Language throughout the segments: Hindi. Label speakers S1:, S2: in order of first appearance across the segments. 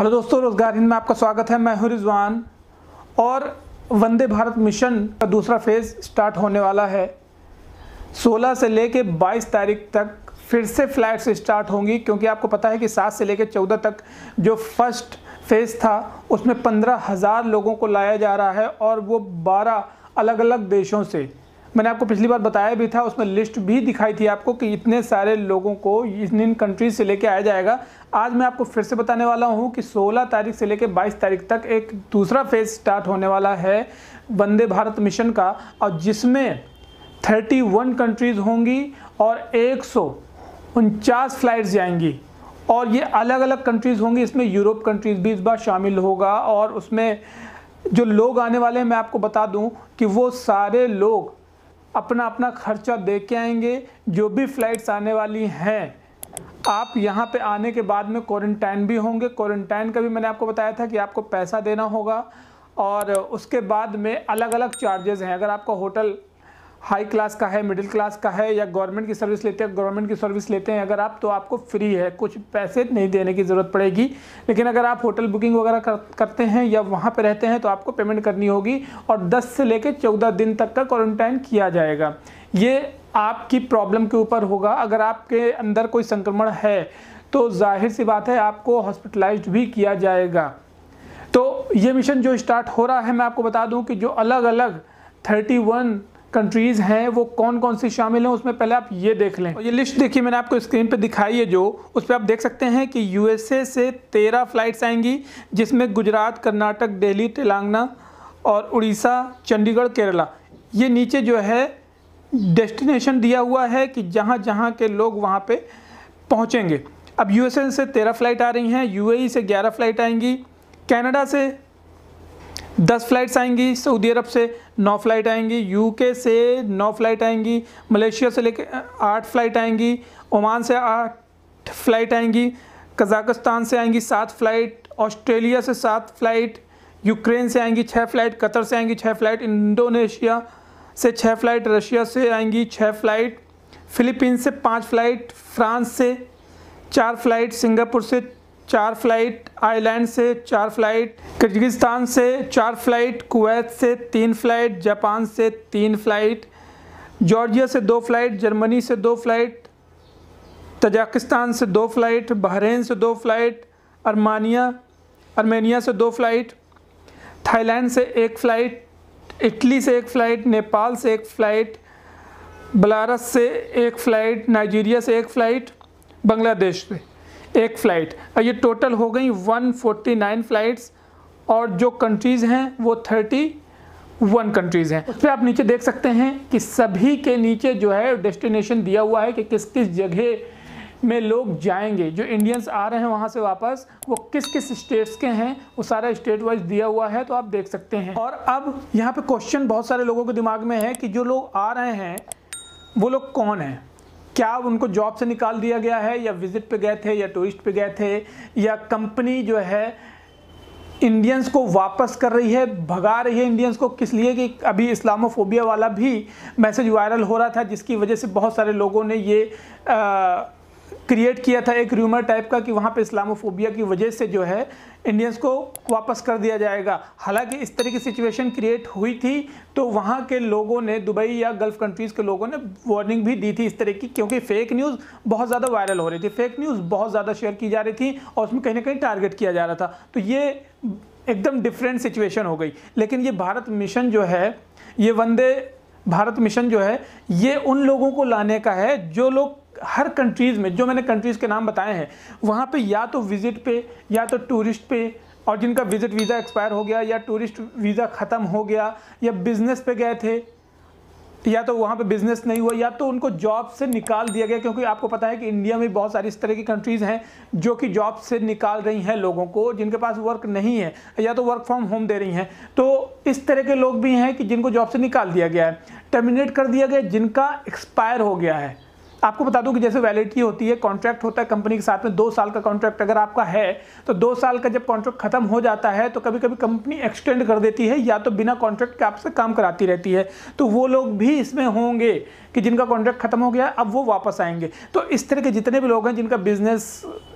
S1: हेलो दोस्तों रोजगार हिंद में आपका स्वागत है मैं हूं रिजवान और वंदे भारत मिशन का दूसरा फेज़ स्टार्ट होने वाला है 16 से लेके 22 तारीख तक फिर से फ्लाइट्स स्टार्ट होंगी क्योंकि आपको पता है कि 7 से लेके 14 तक जो फर्स्ट फेज़ था उसमें पंद्रह हज़ार लोगों को लाया जा रहा है और वो बारह अलग अलग देशों से मैंने आपको पिछली बार बताया भी था उसमें लिस्ट भी दिखाई थी आपको कि इतने सारे लोगों को इन इन कंट्रीज से लेके आया जाएगा आज मैं आपको फिर से बताने वाला हूँ कि 16 तारीख से लेके 22 तारीख तक एक दूसरा फेज स्टार्ट होने वाला है वंदे भारत मिशन का और जिसमें 31 कंट्रीज़ होंगी और एक फ्लाइट्स जाएंगी और ये अलग अलग कंट्रीज़ होंगी इसमें यूरोप कंट्रीज़ भी इस बार शामिल होगा और उसमें जो लोग आने वाले हैं मैं आपको बता दूं कि वो सारे लोग अपना अपना खर्चा दे के आएंगे जो भी फ्लाइट्स आने वाली हैं आप यहाँ पे आने के बाद में क्वारंटाइन भी होंगे क्वारंटाइन का भी मैंने आपको बताया था कि आपको पैसा देना होगा और उसके बाद में अलग अलग चार्जेस हैं अगर आपका होटल हाई क्लास का है मिडिल क्लास का है या गवर्नमेंट की सर्विस लेते हैं गवर्नमेंट की सर्विस लेते हैं अगर आप तो आपको फ्री है कुछ पैसे नहीं देने की ज़रूरत पड़ेगी लेकिन अगर आप होटल बुकिंग वगैरह कर, करते हैं या वहाँ पर रहते हैं तो आपको पेमेंट करनी होगी और 10 से लेकर चौदह दिन तक का क्वारंटाइन किया जाएगा ये आपकी प्रॉब्लम के ऊपर होगा अगर आपके अंदर कोई संक्रमण है तो जाहिर सी बात है आपको हॉस्पिटलाइज भी किया जाएगा तो ये मिशन जो स्टार्ट हो रहा है मैं आपको बता दूं कि जो अलग अलग 31 कंट्रीज़ हैं वो कौन कौन सी शामिल हैं उसमें पहले आप ये देख लें और ये लिस्ट देखिए मैंने आपको स्क्रीन पे दिखाई है जो उस पर आप देख सकते हैं कि यूएसए से तेरह फ़्लाइट्स आएंगी जिसमें गुजरात कर्नाटक दिल्ली तेलंगाना और उड़ीसा चंडीगढ़ केरला ये नीचे जो है डेस्टिनेशन दिया हुआ है कि जहाँ जहाँ के लोग वहाँ पर पहुँचेंगे अब यू से तेरह फ़्लाइट आ रही हैं यू e से ग्यारह फ़्लाइट आएंगी कैनेडा से दस फ्लाइट्स आएंगी सऊदी अरब से नौ फ्लाइट आएंगी यूके से नौ फ्लाइट आएंगी मलेशिया से लेकर आठ फ्लाइट आएंगी ओमान से आठ फ्लाइट आएंगी कजाकिस्तान से आएंगी सात फ्लाइट ऑस्ट्रेलिया से सात फ्लाइट यूक्रेन से आएंगी छः फ्लाइट कतर से आएंगी छः फ्लाइट इंडोनेशिया से छः फ्लाइट रशिया से आएंगी छः फ्लाइट फिलीपींस से पाँच फ्लाइट फ्रांस से चार फ्लाइट सिंगापुर से चार फ्लाइट आयरलैंड से चार फ्लाइट किर्गिस्तान से चार फ्लाइट कुवैत से तीन फ्लाइट जापान से तीन फ्लाइट जॉर्जिया से दो फ्लाइट जर्मनी से दो फ्लाइट तजाकिस्तान से दो फ्लाइट बहरीन से दो फ्लाइट अरमानिया आर्मेनिया से दो फ्लाइट थाईलैंड से एक फ़्लाइट इटली से एक फ़्लाइट नेपाल से एक फ़्लाइट बलारस से एक फ़्लाइट नाइजीरिया से एक फ़्लाइट बांग्लादेश से एक फ़्लाइट ये टोटल हो गई 149 फ़्लाइट्स और जो कंट्रीज़ हैं वो 31 कंट्रीज़ हैं फिर आप नीचे देख सकते हैं कि सभी के नीचे जो है डेस्टिनेशन दिया हुआ है कि किस किस जगह में लोग जाएंगे जो इंडियंस आ रहे हैं वहाँ से वापस वो किस किस स्टेट्स के हैं वो सारा स्टेट वाइज दिया हुआ है तो आप देख सकते हैं और अब यहाँ पे क्वेश्चन बहुत सारे लोगों के दिमाग में है कि जो लोग आ रहे हैं वो लोग कौन हैं क्या उनको जॉब से निकाल दिया गया है या विजिट पे गए थे या टूरिस्ट पे गए थे या कंपनी जो है इंडियंस को वापस कर रही है भगा रही है इंडियंस को किस लिए कि अभी इस्लामोफोबिया वाला भी मैसेज वायरल हो रहा था जिसकी वजह से बहुत सारे लोगों ने ये आ, क्रिएट किया था एक र्यूमर टाइप का कि वहाँ पे इस्लामोफोबिया की वजह से जो है इंडियंस को वापस कर दिया जाएगा हालांकि इस तरह की सिचुएशन क्रिएट हुई थी तो वहाँ के लोगों ने दुबई या गल्फ़ कंट्रीज़ के लोगों ने वार्निंग भी दी थी इस तरह की क्योंकि फ़ेक न्यूज़ बहुत ज़्यादा वायरल हो रही थी फ़ेक न्यूज़ बहुत ज़्यादा शेयर की जा रही थी और उसमें कहीं ना कहीं टारगेट किया जा रहा था तो ये एकदम डिफरेंट सिचुएशन हो गई लेकिन ये भारत मिशन जो है ये वंदे भारत मिशन जो है ये उन लोगों को लाने का है जो लोग हर कंट्रीज़ में जो मैंने कंट्रीज़ के नाम बताए हैं वहाँ पे या तो विज़िट पे या तो टूरिस्ट पे और जिनका विज़िट वीज़ा एक्सपायर हो गया या टूरिस्ट वीज़ा ख़त्म हो गया या बिज़नेस पे गए थे या तो वहाँ पे बिजनेस नहीं हुआ या तो उनको जॉब से निकाल दिया गया क्योंकि आपको पता है कि इंडिया में बहुत सारी इस तरह की कंट्रीज़ हैं जो कि जॉब से निकाल रही हैं लोगों को जिनके पास वर्क नहीं है या तो वर्क फ्रॉम होम दे रही हैं तो इस तरह के लोग भी हैं कि जिनको जॉब से निकाल दिया गया है टर्मिनेट कर दिया गया जिनका एक्सपायर हो गया है आपको बता दूं कि जैसे वैलिडिटी होती है कॉन्ट्रैक्ट होता है कंपनी के साथ में दो साल का कॉन्ट्रैक्ट अगर आपका है तो दो साल का जब कॉन्ट्रैक्ट खत्म हो जाता है तो कभी कभी कंपनी एक्सटेंड कर देती है या तो बिना कॉन्ट्रैक्ट के आपसे काम कराती रहती है तो वो लोग भी इसमें होंगे कि जिनका कॉन्ट्रैक्ट खत्म हो गया अब वो वापस आएंगे तो इस तरह के जितने भी लोग हैं जिनका बिजनेस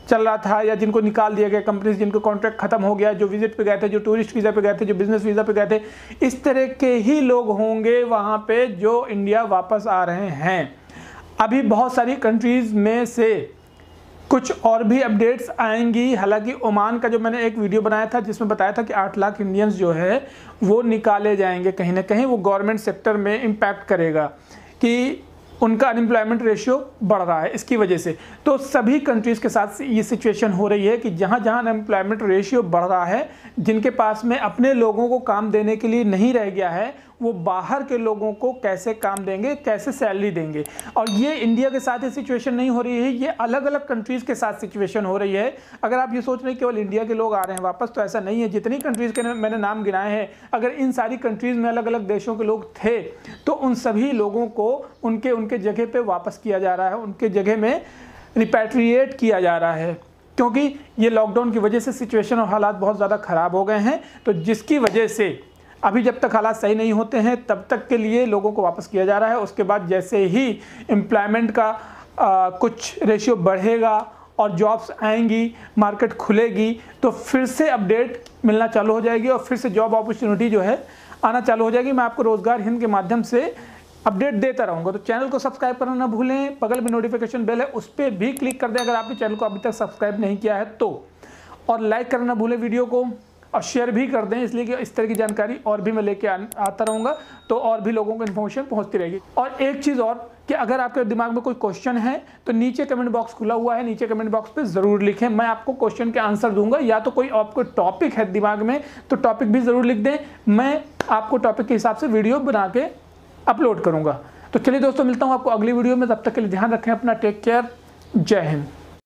S1: चल रहा था या जिनको निकाल दिया गया कंपनी जिनको कॉन्ट्रैक्ट खत्म हो गया जो विजिट पे गए थे जो टूरिस्ट वीज़ा पे गए थे जो बिजनेस वीज़ा पे गए थे इस तरह के ही लोग होंगे वहाँ पे जो इंडिया वापस आ रहे हैं अभी बहुत सारी कंट्रीज़ में से कुछ और भी अपडेट्स आएंगी हालांकि ओमान का जो मैंने एक वीडियो बनाया था जिसमें बताया था कि आठ लाख इंडियंस जो है वो निकाले जाएंगे कहीं ना कहीं वो गवर्नमेंट सेक्टर में इम्पैक्ट करेगा कि उनका अनएम्प्लॉयमेंट रेशियो बढ़ रहा है इसकी वजह से तो सभी कंट्रीज़ के साथ ये सिचुएशन हो रही है कि जहाँ जहाँ अनएम्प्लॉयमेंट रेशियो बढ़ रहा है जिनके पास में अपने लोगों को काम देने के लिए नहीं रह गया है वो बाहर के लोगों को कैसे काम देंगे कैसे सैलरी देंगे और ये इंडिया के साथ ही सिचुएशन नहीं हो रही है ये अलग अलग कंट्रीज़ के साथ सिचुएशन हो रही है अगर आप ये सोच रहे हैं केवल इंडिया के लोग आ रहे हैं वापस तो ऐसा नहीं है जितनी कंट्रीज़ के मैंने नाम गिनाए हैं अगर इन सारी कंट्रीज़ में अलग अलग देशों के लोग थे तो उन सभी लोगों को उनके उनके जगह पर वापस किया जा रहा है उनके जगह में रिपेट्रिएट किया जा रहा है क्योंकि ये लॉकडाउन की वजह से सिचुएशन और हालात बहुत ज़्यादा ख़राब हो गए हैं तो जिसकी वजह से अभी जब तक हालात सही नहीं होते हैं तब तक के लिए लोगों को वापस किया जा रहा है उसके बाद जैसे ही एम्प्लॉयमेंट का आ, कुछ रेशियो बढ़ेगा और जॉब्स आएंगी मार्केट खुलेगी तो फिर से अपडेट मिलना चालू हो जाएगी और फिर से जॉब अपॉर्चुनिटी जो है आना चालू हो जाएगी मैं आपको रोज़गार हिंद के माध्यम से अपडेट देता रहूँगा तो चैनल को सब्सक्राइब करना ना भूलें बगल में नोटिफिकेशन बेल है उस पर भी क्लिक कर दें अगर आपने चैनल को अभी तक सब्सक्राइब नहीं किया है तो और लाइक करना भूलें वीडियो को और शेयर भी कर दें इसलिए कि इस तरह की जानकारी और भी मैं लेके आता रहूँगा तो और भी लोगों को इन्फॉर्मेशन पहुँचती रहेगी और एक चीज़ और कि अगर आपके दिमाग में कोई क्वेश्चन है तो नीचे कमेंट बॉक्स खुला हुआ है नीचे कमेंट बॉक्स पे ज़रूर लिखें मैं आपको क्वेश्चन के आंसर दूंगा या तो कोई आपको टॉपिक है दिमाग में तो टॉपिक भी ज़रूर लिख दें मैं आपको टॉपिक के हिसाब से वीडियो बना के अपलोड करूंगा तो चलिए दोस्तों मिलता हूँ आपको अगली वीडियो में तब तक के लिए ध्यान रखें अपना टेक केयर जय हिंद